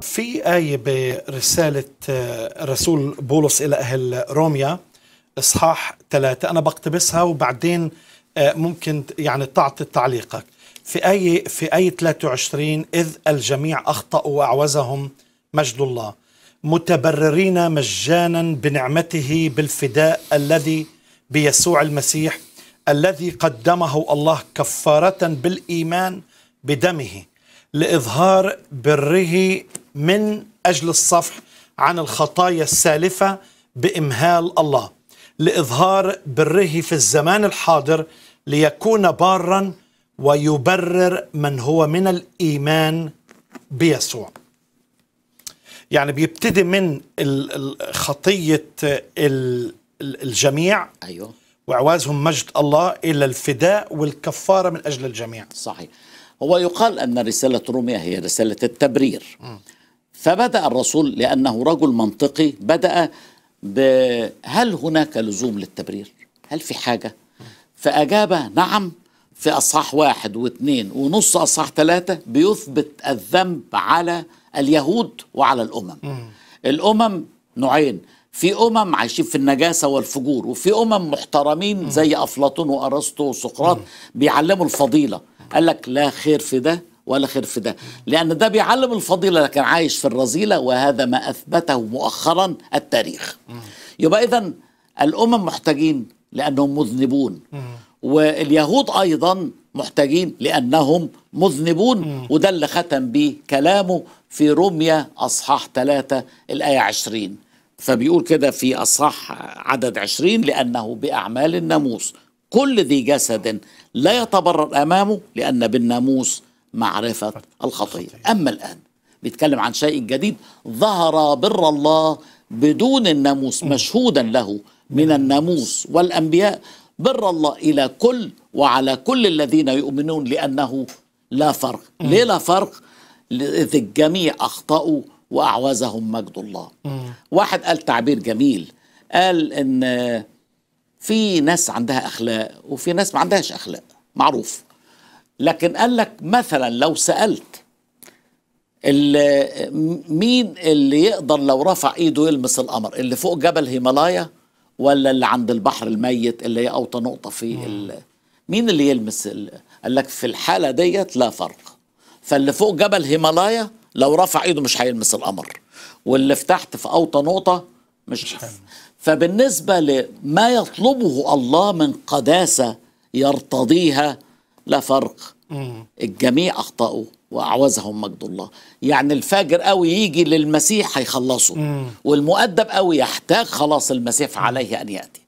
في آية برسالة آه، رسول بولس إلى أهل روميا إصحاح ثلاثة أنا بقتبسها وبعدين آه، ممكن يعني تعطي تعليقك في آية في آية 23 إذ الجميع أخطأوا وأعوزهم مجد الله متبررين مجانا بنعمته بالفداء الذي بيسوع المسيح الذي قدمه الله كفارة بالإيمان بدمه لإظهار بره من أجل الصفح عن الخطايا السالفة بإمهال الله لإظهار بره في الزمان الحاضر ليكون بارا ويبرر من هو من الإيمان بيسوع يعني بيبتدي من خطية الجميع أيوه وإعوازهم مجد الله إلى الفداء والكفارة من أجل الجميع صحيح هو يقال أن رسالة روميا هي رسالة التبرير م. فبدأ الرسول لأنه رجل منطقي بدأ هل هناك لزوم للتبرير هل في حاجة فأجاب نعم في أصحاح واحد واثنين ونص أصحاح ثلاثة بيثبت الذنب على اليهود وعلى الأمم الأمم نوعين في أمم عايشين في النجاسة والفجور وفي أمم محترمين زي أفلاطون وأرسطو وسقراط بيعلموا الفضيلة قال لك لا خير في ده ولا خير في ده لأن ده بيعلم الفضيلة لكن عايش في الرذيلة وهذا ما أثبته مؤخرا التاريخ يبقى إذا الأمم محتاجين لأنهم مذنبون واليهود أيضا محتاجين لأنهم مذنبون وده اللي ختم به كلامه في رمية أصحاح ثلاثة الآية 20 فبيقول كده في أصحاح عدد 20 لأنه بأعمال الناموس كل ذي جسد لا يتبرر أمامه لأن بالناموس معرفة الخطية أما الآن بيتكلم عن شيء جديد ظهر بر الله بدون الناموس مشهودا له من الناموس والأنبياء بر الله إلى كل وعلى كل الذين يؤمنون لأنه لا فرق ليه لا فرق إذ الجميع أخطأوا وأعوزهم مجد الله واحد قال تعبير جميل قال إن في ناس عندها أخلاق وفي ناس ما عندهاش أخلاق معروف لكن قال لك مثلا لو سألت مين اللي يقدر لو رفع ايده يلمس القمر اللي فوق جبل هيمالايا ولا اللي عند البحر الميت اللي هي اوطى نقطه في مين اللي يلمس قال لك في الحاله ديت لا فرق فاللي فوق جبل هيمالايا لو رفع ايده مش هيلمس القمر واللي فتحت تحت في اوطى نقطه مش فبالنسبه لما يطلبه الله من قداسه يرتضيها لا فرق الجميع اخطاوا واعوزهم مجد الله يعني الفاجر قوي يجي للمسيح هيخلصه والمؤدب قوي يحتاج خلاص المسيح عليه ان ياتي